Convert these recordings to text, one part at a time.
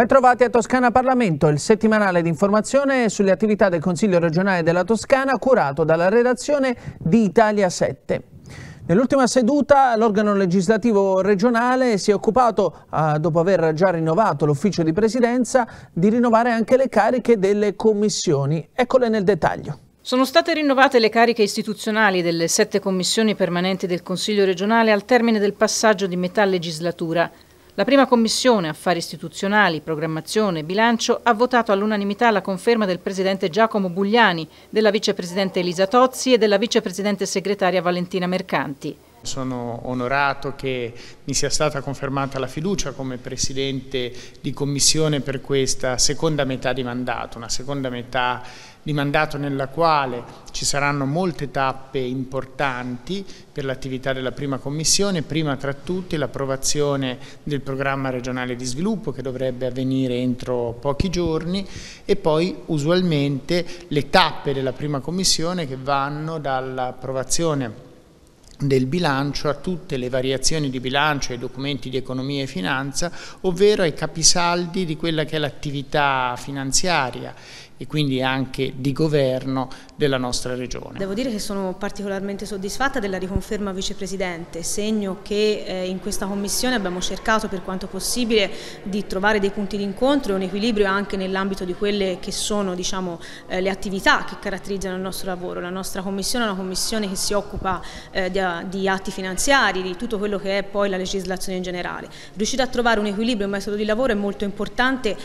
Bentrovati a Toscana Parlamento, il settimanale di informazione sulle attività del Consiglio regionale della Toscana curato dalla redazione di Italia 7. Nell'ultima seduta l'organo legislativo regionale si è occupato, ah, dopo aver già rinnovato l'ufficio di presidenza, di rinnovare anche le cariche delle commissioni. Eccole nel dettaglio. Sono state rinnovate le cariche istituzionali delle sette commissioni permanenti del Consiglio regionale al termine del passaggio di metà legislatura. La prima commissione Affari istituzionali, programmazione e bilancio ha votato all'unanimità la conferma del presidente Giacomo Bugliani, della vicepresidente Elisa Tozzi e della vicepresidente segretaria Valentina Mercanti. Sono onorato che mi sia stata confermata la fiducia come Presidente di Commissione per questa seconda metà di mandato, una seconda metà di mandato nella quale ci saranno molte tappe importanti per l'attività della prima Commissione, prima tra tutti l'approvazione del programma regionale di sviluppo che dovrebbe avvenire entro pochi giorni e poi usualmente le tappe della prima Commissione che vanno dall'approvazione del bilancio a tutte le variazioni di bilancio ai documenti di economia e finanza, ovvero ai capisaldi di quella che è l'attività finanziaria e quindi anche di governo della nostra regione. Devo dire che sono particolarmente soddisfatta della riconferma vicepresidente, segno che eh, in questa commissione abbiamo cercato per quanto possibile di trovare dei punti di incontro e un equilibrio anche nell'ambito di quelle che sono diciamo, eh, le attività che caratterizzano il nostro lavoro. La nostra commissione è una commissione che si occupa eh, di atti finanziari, di tutto quello che è poi la legislazione in generale. Riuscire a trovare un equilibrio e un metodo di lavoro è molto importante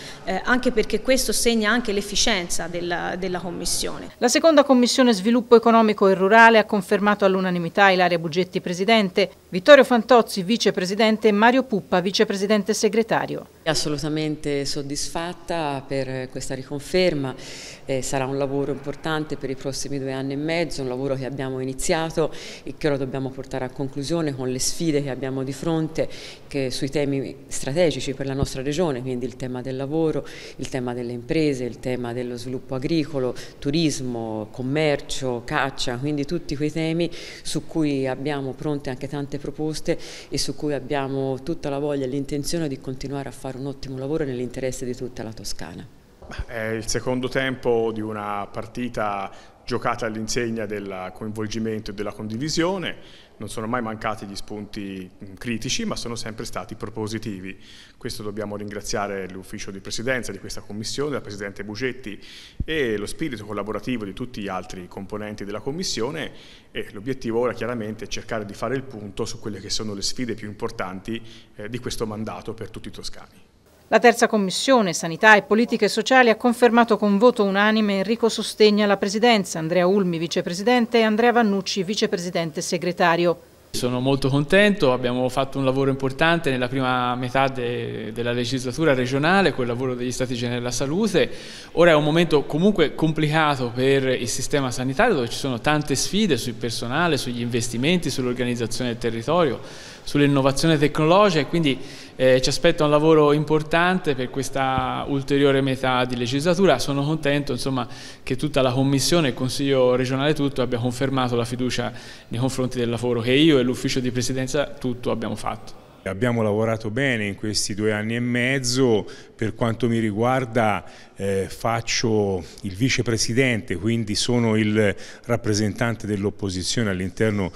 anche perché questo segna anche l'efficienza conoscenza della, della Commissione. La seconda Commissione Sviluppo Economico e Rurale ha confermato all'unanimità Ilaria Bugetti Presidente, Vittorio Fantozzi Vicepresidente e Mario Puppa Vicepresidente Segretario. Assolutamente soddisfatta per questa riconferma, eh, sarà un lavoro importante per i prossimi due anni e mezzo, un lavoro che abbiamo iniziato e che ora dobbiamo portare a conclusione con le sfide che abbiamo di fronte che sui temi strategici per la nostra regione, quindi il tema del lavoro, il tema delle imprese, il tema dello dello sviluppo agricolo, turismo, commercio, caccia, quindi tutti quei temi su cui abbiamo pronte anche tante proposte e su cui abbiamo tutta la voglia e l'intenzione di continuare a fare un ottimo lavoro nell'interesse di tutta la Toscana. È il secondo tempo di una partita giocata all'insegna del coinvolgimento e della condivisione, non sono mai mancati gli spunti mm, critici, ma sono sempre stati propositivi. Questo dobbiamo ringraziare l'ufficio di presidenza di questa commissione, la Presidente Bugetti e lo spirito collaborativo di tutti gli altri componenti della commissione e l'obiettivo ora chiaramente è cercare di fare il punto su quelle che sono le sfide più importanti eh, di questo mandato per tutti i toscani. La terza commissione, Sanità e Politiche Sociali, ha confermato con voto unanime Enrico Sostegna alla presidenza, Andrea Ulmi vicepresidente e Andrea Vannucci vicepresidente segretario. Sono molto contento, abbiamo fatto un lavoro importante nella prima metà de, della legislatura regionale, quel lavoro degli Stati Generali della Salute. Ora è un momento comunque complicato per il sistema sanitario dove ci sono tante sfide sul personale, sugli investimenti, sull'organizzazione del territorio, sull'innovazione tecnologica e quindi eh, ci aspetta un lavoro importante per questa ulteriore metà di legislatura, sono contento insomma, che tutta la Commissione, e il Consiglio regionale tutto abbia confermato la fiducia nei confronti del lavoro che io e l'Ufficio di Presidenza tutto abbiamo fatto. Abbiamo lavorato bene in questi due anni e mezzo, per quanto mi riguarda eh, faccio il vicepresidente, quindi sono il rappresentante dell'opposizione all'interno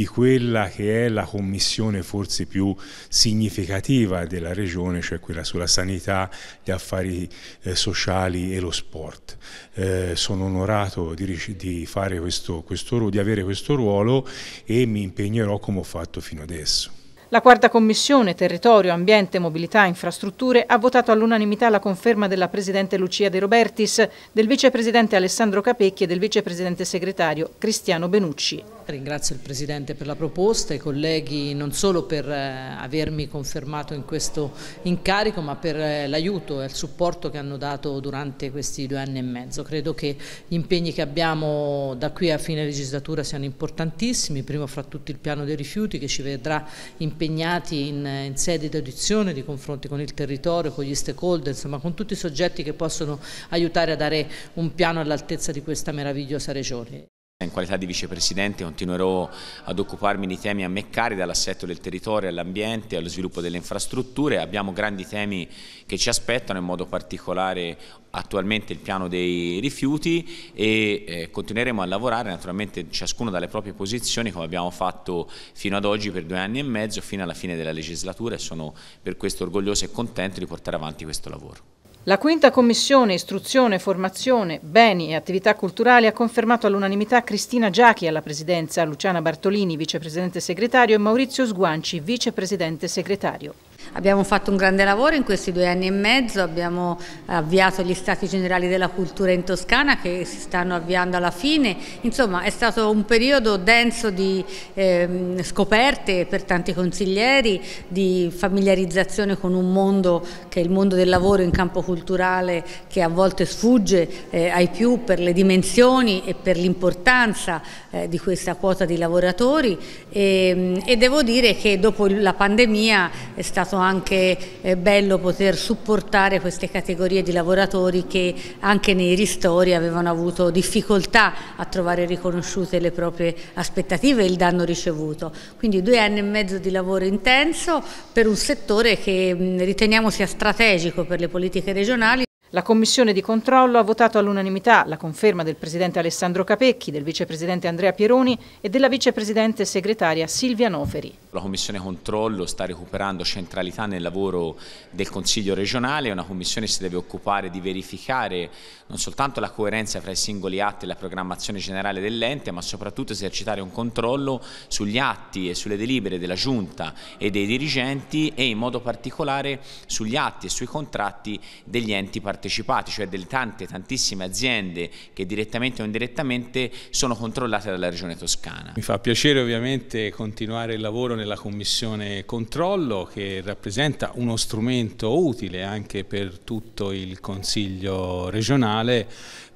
di quella che è la commissione forse più significativa della regione, cioè quella sulla sanità, gli affari eh, sociali e lo sport. Eh, sono onorato di, di, questo, questo, di avere questo ruolo e mi impegnerò come ho fatto fino adesso. La quarta commissione, territorio, ambiente, mobilità, infrastrutture, ha votato all'unanimità la conferma della presidente Lucia De Robertis, del vicepresidente Alessandro Capecchi e del vicepresidente segretario Cristiano Benucci. Ringrazio il presidente per la proposta, i colleghi non solo per eh, avermi confermato in questo incarico, ma per eh, l'aiuto e il supporto che hanno dato durante questi due anni e mezzo. Credo che gli impegni che abbiamo da qui a fine legislatura siano importantissimi, primo fra tutti il piano dei rifiuti che ci vedrà impegnati impegnati in, in sede di audizione, di confronti con il territorio, con gli stakeholder, insomma con tutti i soggetti che possono aiutare a dare un piano all'altezza di questa meravigliosa regione. In qualità di vicepresidente continuerò ad occuparmi di temi a me cari, dall'assetto del territorio all'ambiente, allo sviluppo delle infrastrutture. Abbiamo grandi temi che ci aspettano, in modo particolare attualmente il piano dei rifiuti e eh, continueremo a lavorare naturalmente ciascuno dalle proprie posizioni come abbiamo fatto fino ad oggi per due anni e mezzo, fino alla fine della legislatura e sono per questo orgoglioso e contento di portare avanti questo lavoro. La quinta commissione istruzione, formazione, beni e attività culturali ha confermato all'unanimità Cristina Giachi alla presidenza, Luciana Bartolini vicepresidente segretario e Maurizio Sguanci vicepresidente segretario. Abbiamo fatto un grande lavoro in questi due anni e mezzo, abbiamo avviato gli Stati Generali della Cultura in Toscana che si stanno avviando alla fine, insomma è stato un periodo denso di eh, scoperte per tanti consiglieri, di familiarizzazione con un mondo che è il mondo del lavoro in campo culturale che a volte sfugge eh, ai più per le dimensioni e per l'importanza eh, di questa quota di lavoratori e, ehm, e devo dire che dopo la pandemia è stato anche eh, bello poter supportare queste categorie di lavoratori che anche nei ristori avevano avuto difficoltà a trovare riconosciute le proprie aspettative e il danno ricevuto. Quindi due anni e mezzo di lavoro intenso per un settore che mh, mm, riteniamo sia strategico per le politiche regionali. La commissione di controllo ha votato all'unanimità la conferma del presidente Alessandro Capecchi, del vicepresidente Andrea Pieroni e della vicepresidente segretaria Silvia Noferi. La Commissione Controllo sta recuperando centralità nel lavoro del Consiglio regionale, è una Commissione che si deve occupare di verificare non soltanto la coerenza fra i singoli atti e la programmazione generale dell'ente, ma soprattutto esercitare un controllo sugli atti e sulle delibere della Giunta e dei dirigenti e in modo particolare sugli atti e sui contratti degli enti partecipati, cioè delle tante, tantissime aziende che direttamente o indirettamente sono controllate dalla Regione Toscana. Mi fa piacere ovviamente continuare il lavoro direzione la Commissione Controllo che rappresenta uno strumento utile anche per tutto il Consiglio regionale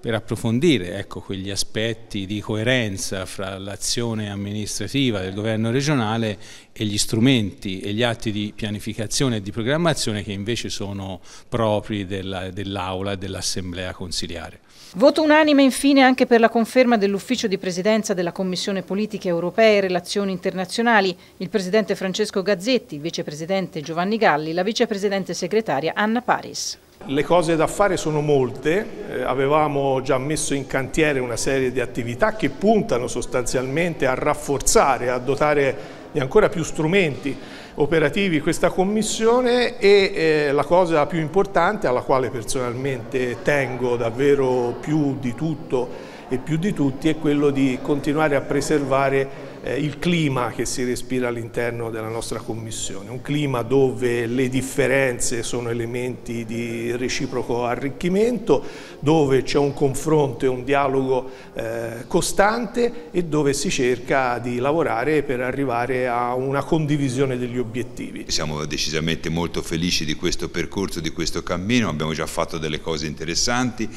per approfondire ecco, quegli aspetti di coerenza fra l'azione amministrativa del governo regionale e gli strumenti e gli atti di pianificazione e di programmazione che invece sono propri dell'Aula dell e dell'Assemblea consiliare. Voto unanime infine anche per la conferma dell'ufficio di presidenza della Commissione Politiche Europee e Relazioni Internazionali, il presidente Francesco Gazzetti, il vicepresidente Giovanni Galli, la vicepresidente segretaria Anna Paris. Le cose da fare sono molte, eh, avevamo già messo in cantiere una serie di attività che puntano sostanzialmente a rafforzare, a dotare di ancora più strumenti operativi questa commissione e eh, la cosa più importante alla quale personalmente tengo davvero più di tutto e più di tutti è quello di continuare a preservare eh, il clima che si respira all'interno della nostra Commissione, un clima dove le differenze sono elementi di reciproco arricchimento, dove c'è un confronto e un dialogo eh, costante e dove si cerca di lavorare per arrivare a una condivisione degli obiettivi. Siamo decisamente molto felici di questo percorso, di questo cammino, abbiamo già fatto delle cose interessanti,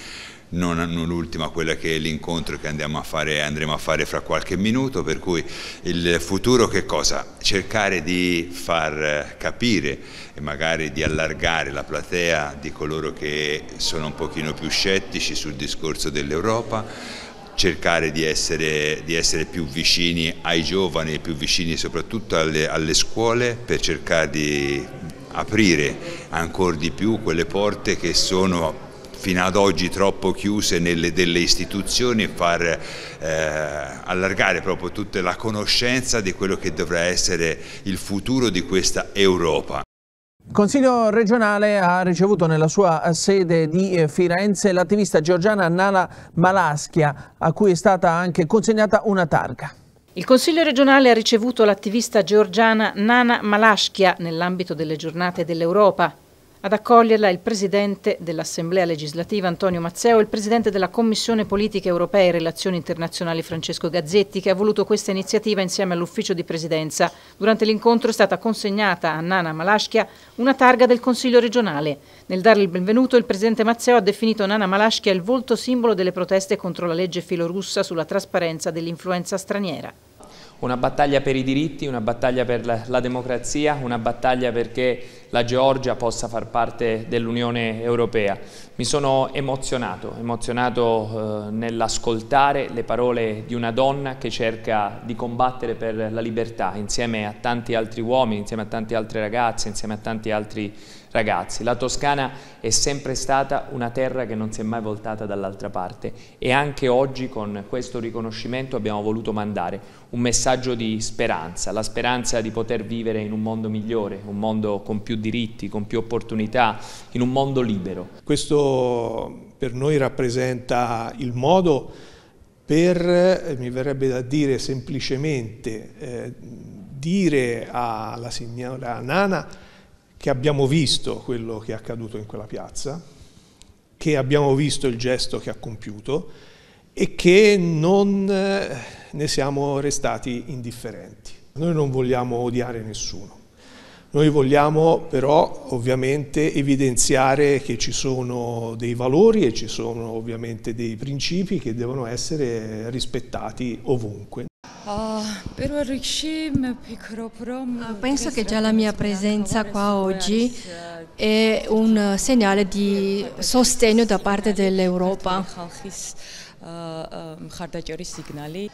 non, non l'ultima quella che è l'incontro che a fare, andremo a fare fra qualche minuto, per cui il futuro che cosa? Cercare di far capire e magari di allargare la platea di coloro che sono un pochino più scettici sul discorso dell'Europa, cercare di essere, di essere, più vicini ai giovani, più vicini soprattutto alle, alle scuole per cercare di aprire ancora di più quelle porte che sono fino ad oggi troppo chiuse nelle, delle istituzioni, far eh, allargare proprio tutta la conoscenza di quello che dovrà essere il futuro di questa Europa. Il Consiglio regionale ha ricevuto nella sua sede di Firenze l'attivista georgiana Nala Malaschia, a cui è stata anche consegnata una targa. Il Consiglio regionale ha ricevuto l'attivista georgiana Nana Malaschia nell'ambito delle giornate dell'Europa, ad accoglierla il Presidente dell'Assemblea legislativa Antonio Mazzeo e il Presidente della Commissione Politiche Europee e Relazioni Internazionali Francesco Gazzetti che ha voluto questa iniziativa insieme all'Ufficio di Presidenza. Durante l'incontro è stata consegnata a Nana Malaschia una targa del Consiglio regionale. Nel darle il benvenuto il Presidente Mazzeo ha definito Nana Malaschia il volto simbolo delle proteste contro la legge filorussa sulla trasparenza dell'influenza straniera una battaglia per i diritti, una battaglia per la, democrazia, una battaglia perché la Georgia possa far parte dell'Unione Europea. Mi sono emozionato, emozionato eh, nell'ascoltare le parole di una donna che cerca di combattere per la libertà insieme a tanti altri uomini, insieme a tante altre ragazze, insieme a tanti altri Ragazzi, la Toscana è sempre stata una terra che non si è mai voltata dall'altra parte e anche oggi con questo riconoscimento abbiamo voluto mandare un messaggio di speranza, la speranza di poter vivere in un mondo migliore, un mondo con più diritti, con più opportunità, in un mondo libero. Questo per noi rappresenta il modo per, eh, mi verrebbe da dire semplicemente, eh, dire alla signora Nana che abbiamo visto quello che è accaduto in quella piazza, che abbiamo visto il gesto che ha compiuto e che non eh, ne siamo restati indifferenti. Noi non vogliamo odiare nessuno. Noi vogliamo però ovviamente evidenziare che ci sono dei valori e ci sono ovviamente dei principi che devono essere rispettati ovunque. Ah, penso che già la mia presenza qua oggi è un segnale di sostegno da parte dell'Europa. Eh, eh,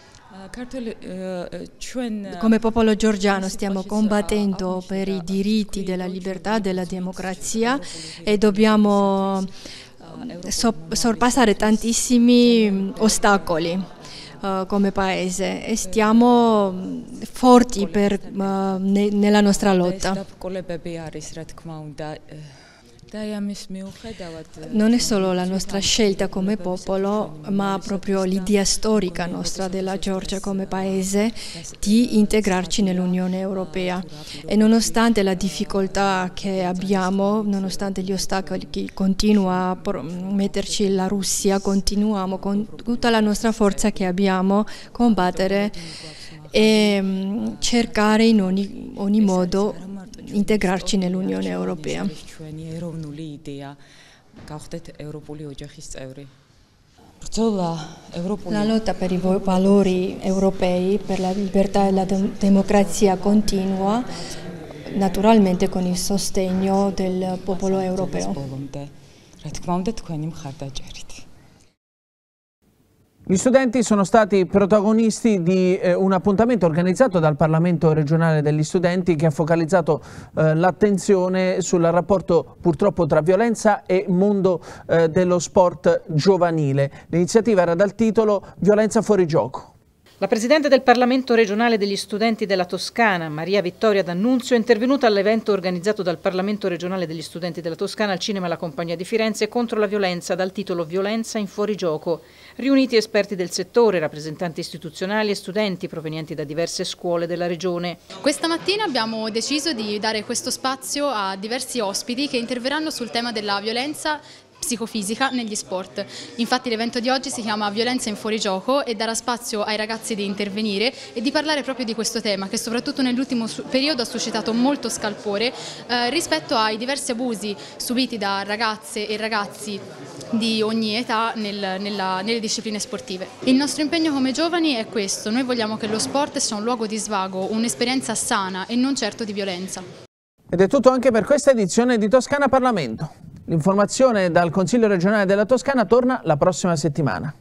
eh, come popolo georgiano stiamo combattendo per i diritti della libertà, e della democrazia e dobbiamo sorpassare tantissimi ostacoli. Eh, come paese e stiamo mm, forti per, uh, ne, nella nostra lotta. Non è solo la nostra scelta come popolo, ma proprio l'idea storica nostra della Georgia come paese di integrarci nell'Unione Europea. E nonostante la difficoltà che abbiamo, nonostante gli ostacoli che continua a metterci la Russia, continuiamo con tutta la nostra forza che abbiamo a combattere e cercare in ogni, ogni modo ინტეგრარჩი ნელუნიონ ევროპია ჩვენი ეროვნული იდეა გავხდეთ ევროპული ოჯახის წევრი ბრძოლა ევროპული ლალოტა პერი ვალორი ევროპეი პერ ლა ლიბერტა და ლა დემოკრაცია კონტინუა ნატურალმენტე კონი სოსტენიო დელ პოპოლო ევროპეო რა თქმა უნდა თქვენი მხარდაჭერით Gli studenti sono stati protagonisti di eh, un appuntamento organizzato dal Parlamento regionale degli studenti che ha focalizzato eh, l'attenzione sul rapporto purtroppo tra violenza e mondo eh, dello sport giovanile. L'iniziativa era dal titolo Violenza fuori gioco. La Presidente del Parlamento regionale degli studenti della Toscana, Maria Vittoria D'Annunzio, è intervenuta all'evento organizzato dal Parlamento regionale degli studenti della Toscana al Cinema la Compagnia di Firenze contro la violenza dal titolo Violenza in fuorigioco. Riuniti esperti del settore, rappresentanti istituzionali e studenti provenienti da diverse scuole della regione. Questa mattina abbiamo deciso di dare questo spazio a diversi ospiti che interverranno sul tema della violenza psicofisica negli sport. Infatti l'evento di oggi si chiama Violenza in fuorigioco e darà spazio ai ragazzi di intervenire e di parlare proprio di questo tema che soprattutto nell'ultimo periodo ha suscitato molto scalpore eh, rispetto ai diversi abusi subiti da ragazze e ragazzi di ogni età nel, nella, nelle discipline sportive. Il nostro impegno come giovani è questo, noi vogliamo che lo sport sia un luogo di svago, un'esperienza sana e non certo di violenza. Ed è tutto anche per questa edizione di Toscana Parlamento. L'informazione dal Consiglio regionale della Toscana torna la prossima settimana.